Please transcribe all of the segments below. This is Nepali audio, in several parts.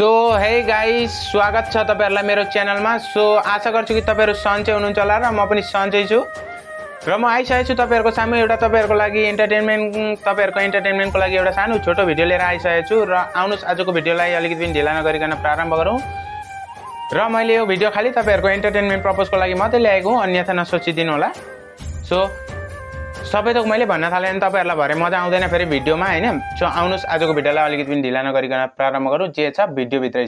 सो है गाई स्वागत छ तपाईँहरूलाई मेरो च्यानलमा सो आशा गर्छु कि तपाईँहरू सन्चै हुनुहुन्छ होला र म पनि सन्चै छु र म आइसकेको छु तपाईँहरूको सामु एउटा तपाईँहरूको लागि इन्टरटेनमेन्ट तपाईँहरूको इन्टरटेनमेन्टको लागि एउटा सानो छोटो भिडियो लिएर आइसकेको छु र आउनुहोस् आजको भिडियोलाई अलिकति पनि ढिला नगरिकन प्रारम्भ गरौँ र मैले यो भिडियो खालि तपाईँहरूको इन्टरटेनमेन्ट पर्पजको लागि मात्रै ल्याएको हुँ अन्यथा नसोचिदिनु होला सो सबै त मैले भन्न थालेँ भने तपाईँहरूलाई भरे मजा आउँदैन फेरि भिडियोमा होइन सो आउनुहोस् आजको भिडियोलाई अलिकति पनि ढिला नगरिकन प्रारम्भ गरौँ जे छ भिडियोभित्रै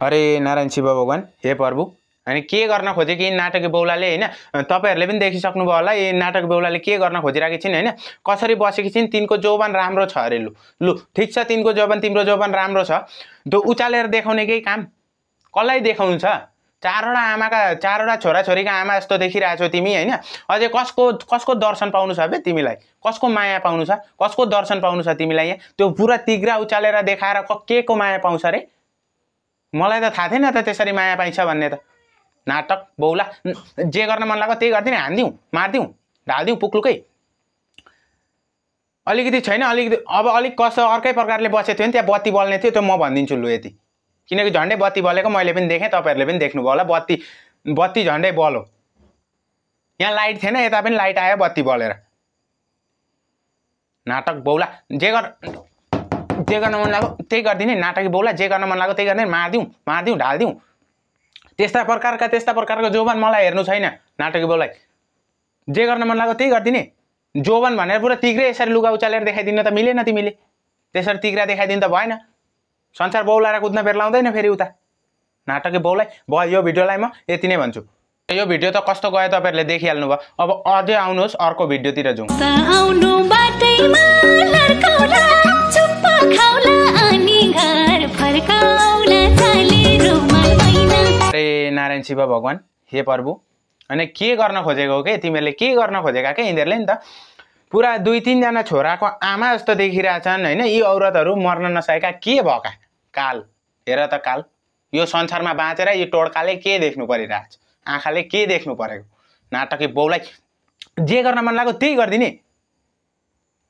छ अरे नारायण शिव भगवान् हे प्रभु होइन के गर्न खोजेको यी नाटक बेहुलाले होइन तपाईँहरूले पनि देखिसक्नुभयो होला यी नाटक बेहुलाले के गर्न खोजिरहेकी छिन् होइन कसरी बसेकी छिन् तिनको जौवन राम्रो छ अरे लु लु ठिक छ तिनको जौवन तिम्रो जौवन राम्रो छ उचालेर देखाउने केही काम कसलाई देखाउनु छ चारवटा आमाका चारवटा छोराछोरीका आमा जस्तो देखिरहेछौ तिमी होइन अझै कसको कसको दर्शन पाउनु छ बे तिमीलाई कसको माया पाउनु छ कसको दर्शन पाउनु छ तिमीलाई यहाँ त्यो पुरा तिग्रा उचालेर देखाएर क के को माया पाउँछ अरे मलाई त थाहा थिएन त त्यसरी माया पाइन्छ भन्ने त नाटक बौला जे गर्न मन लाग्यो त्यही गरिदिने हानिदिउँ मारिदिउँ ढालिदिउँ पुक्लुकै अलिकति छैन अलिकति अब अलिक कसो अर्कै प्रकारले बसेको थियो नि त्यहाँ बत्ती बल्ने थियो त्यो म भनिदिन्छु लु यति किनकि झन्डै बत्ती बलेको मैले पनि देखेँ तपाईँहरूले पनि देख्नुभयो होला बत्ती बत्ती झन्डै बलो यहाँ लाइट थिएन यता पनि लाइट आयो बत्ती बलेर नाटक बौला जे गर जे गर्न मन लाग्यो त्यही गरिदिने नाटक बौला जे गर्न मन लाग्यो त्यही गरिदिने मारिदिउँ मारिदिउँ ढालिदिउँ त्यस्ता प्रकारका त्यस्ता प्रकारको जोबान मलाई हेर्नु छैन नाटकी बाउलाई जे गर्न मन लाग्यो त्यही गरिदिने जोबान भनेर पुरा तिग्रे यसरी लुगा उचालेर देखाइदिनु त मिलेन तिमीले त्यसरी तिग्रा देखाइदिनु त भएन संसार बौलाएर कुद्न बेर लाउँदैन फेरि उता नाटकी बाउलाई भयो यो भिडियोलाई म यति नै भन्छु यो भिडियो त कस्तो गयो तपाईँहरूले देखिहाल्नु भयो अब अझै आउनुहोस् अर्को भिडियोतिर जाउँ शिव भगवान् हे प्रभु होइन के गर्न खोजेको हो कि तिमीहरूले के गर्न खोजेका के यिनीहरूले नि त पुरा दुई तिनजना छोराको आमा जस्तो देखिरहेछन् होइन यी औरतहरू मर्न नसकेका के भएका काल हेर त काल यो संसारमा बाँचेर यो टोड्काले के देख्नु परिरहेछ आँखाले के देख्नु परेको नाटकी बाउलाई जे गर्न मन लाग्यो त्यही गरिदिने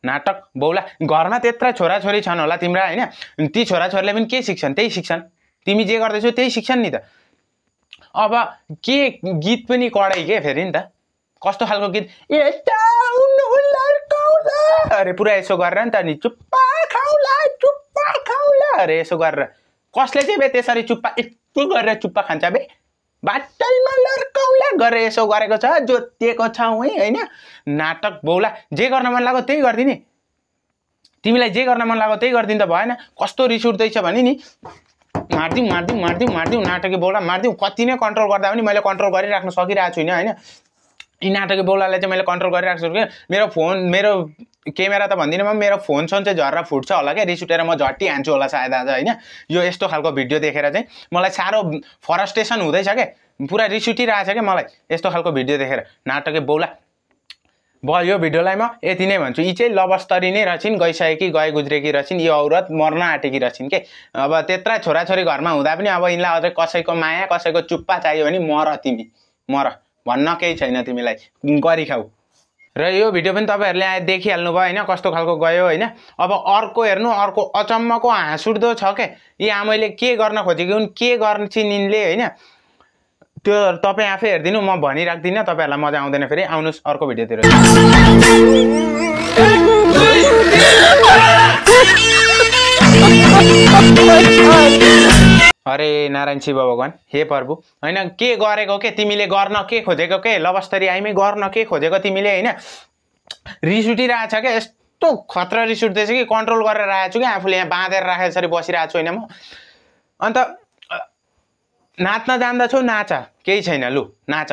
नाटक बाउला घरमा त्यत्र छोराछोरी छन् होला तिम्रा होइन ती छोराछोरीले पनि के सिक्छन् त्यही सिक्छन् तिमी जे गर्दैछौ त्यही सिक्छन् नि त अब के गीत पनि कडाइ के फेरि नि त कस्तो खालको गीत अरे पुरा यसो गरेर नि त अनि चुप्पा खाउला चुप्पा खाउला अरे यसो गरेर कसले चाहिँ बे त्यसरी चुप्पा यस्तो गरेर चुप्पा खान्छ बे बाटैमा लर्काउला गरेर यसो गरेको छ जोतिएको छौ है होइन नाटक बौला जे गर्न मन लाग्यो त्यही गरिदिने तिमीलाई जे गर्न मन लाग्यो त्यही गरिदिनु त भएन कस्तो रिस उठ्दैछ भने नि मारिदिउँ मारिदिउँ मारिदिउँ मारिदिउँ नाटकी बौला मारिदिउँ कति नै कन्ट्रोल गर्दा पनि मैले कन्ट्रोल गरिराख्न सकिरहेको छुइनँ होइन यी नाटकी बौलालाई चाहिँ मैले कन्ट्रोल गरिरहेको छु कि मेरो फोन मेरो क्यामेरा त भन्दिनँ म मेरो फोनसोन चाहिँ झरेर फुट्छ होला क्या रिस उठेर म झट्टी हान्छु होला सायद आज होइन यो यस्तो खालको भिडियो देखेर चाहिँ मलाई साह्रो फरस्ट्रेसन हुँदैछ क्या पुरा रिस उठिरहेछ क्या मलाई यस्तो खालको भिडियो देखेर नाटकै बौला बल यो भिडियोलाई म यति नै भन्छु यी चाहिँ लबस्तरी नै रहेछन् गइसकेकी गए गुज्रेकी रहेछन् यो औरत मर्न आँटेकी रहेछन् के अब त्यत्र छोराछोरी घरमा हुँदा पनि अब यिनलाई अझै कसैको माया कसैको चुप्पा चाहियो भने मर तिमी मर भन्न केही छैन तिमीलाई गरी र यो भिडियो पनि तपाईँहरूले आए देखिहाल्नु भयो होइन कस्तो खालको गयो होइन अब अर्को हेर्नु अर्को अचम्मको हाँसुर्दो छ के यी आमैले के गर्न खोजेकी हुन् के गर्छिन् यिनले होइन त्यो तपाईँ आफै हेरिदिनु म भनिराख्दिनँ तपाईँहरूलाई मजा आउँदैन फेरि आउनुहोस् अर्को भिडियोतिर अरे नारायण शिव भगवान् हे प्रभु होइन के गरेको के तिमीले गर्न के खोजेको के लबस्तरी आइमै गर्न के खोजेको तिमीले होइन रिस उठिरहेछ क्या यस्तो खतरा रिस उठ्दैछ कि कन्ट्रोल गरेर छु कि आफूले यहाँ बाँधेर राखेर यसरी बसिरहेको छु होइन म अन्त नाच्न जान्दछौ नाच केही छैन लु नाच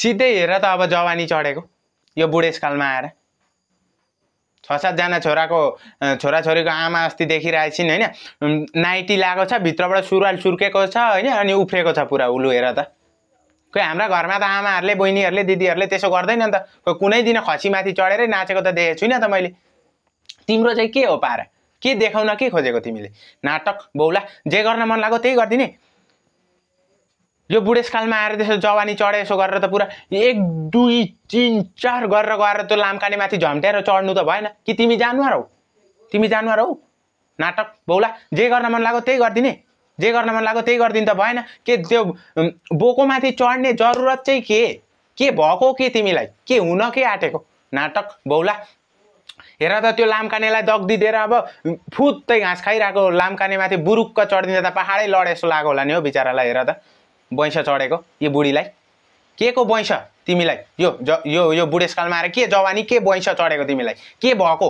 सिधै हेर त अब जवानी चढेको यो बुढेसकालमा आएर छ सातजना छोराको छोराछोरीको आमा अस्ति देखिरहेछन् होइन नाइटी लगाएको छ भित्रबाट सुरुवाल सुर्केको छ होइन अनि उफ्रेको छ पुरा उलु हेर त खोइ हाम्रा घरमा त आमाहरूले बहिनीहरूले दिदीहरूले त्यसो गर्दैन नि त खोइ कुनै दिन खसीमाथि चढेरै नाचेको त देखेको छुइनँ त मैले तिम्रो चाहिँ के हो पारा के देखाउन के खोजेको तिमीले नाटक बौला जे गर्न मन लाग्यो त्यही गरिदिने यो बुढेसकालमा आएर त्यसो जवानी चढे यसो गरेर त पुरा एक दुई तिन चार गरेर गएर त्यो लामकाने माथि झम्ट्याएर चढ्नु त भएन कि तिमी जानुवार हौ तिमी जानुवार हौ नाटक बौला जे गर्न मन लाग्यो त्यही गरिदिने जे गर्न मन लाग्यो त्यही गरिदिनु त भएन के त्यो बोकोमाथि चढ्ने जरुरत चाहिँ के के भएको के तिमीलाई के हुन के आँटेको नाटक बौला हेर त त्यो लामकानेलाई दगदिदिएर अब फुत्तै घाँस खाइरहेको लामकानेमाथि बुरुक्क चढिदिँदा त पाहाडै लडे जस्तो लाग्यो होला नि हो बिचरालाई हेर त बैँस चढेको यो बुढीलाई के को बैँस तिमीलाई यो ज यो यो बुढेसकालमा आएर के जवानी के बैँस चढेको तिमीलाई के भएको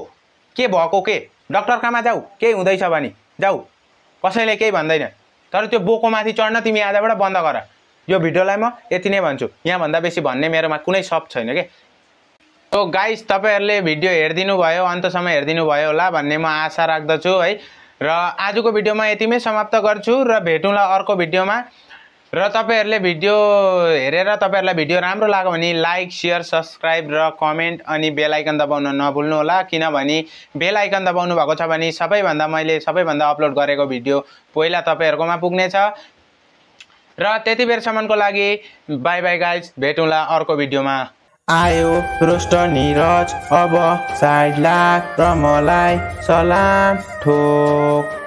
के भएको के डक्टर कहाँमा जाऊ केही हुँदैछ भने जाऊ कसैले केही भन्दैन तर त्यो बोकोमाथि चढ्न तिमी आजबाट बन्द गर यो भिडियोलाई म यति नै भन्छु यहाँभन्दा बेसी भन्ने मेरोमा कुनै सप छैन क्या सो गाइस तपाईँहरूले भिडियो हेरिदिनु भयो अन्तसम्म हेरिदिनु भयो होला भन्ने म आशा राख्दछु है र आजको भिडियोमा यतिमै समाप्त गर्छु र भेटौँला अर्को भिडियोमा र तपाईँहरूले भिडियो हेरेर तपाईँहरूलाई भिडियो राम्रो लाग्यो भने लाइक सेयर सब्सक्राइब र कमेन्ट अनि बेल दबाउन नभुल्नु होला किनभने बेल दबाउनु भएको छ भने सबैभन्दा मैले सबैभन्दा अपलोड गरेको भिडियो पहिला तपाईँहरूकोमा पुग्नेछ र त्यति बेरसम्मको लागि बाई बाई गाइज भेटौँला अर्को भिडियोमा आयो रोष्ट निरज अब लाग र मलाई सलाम ठोक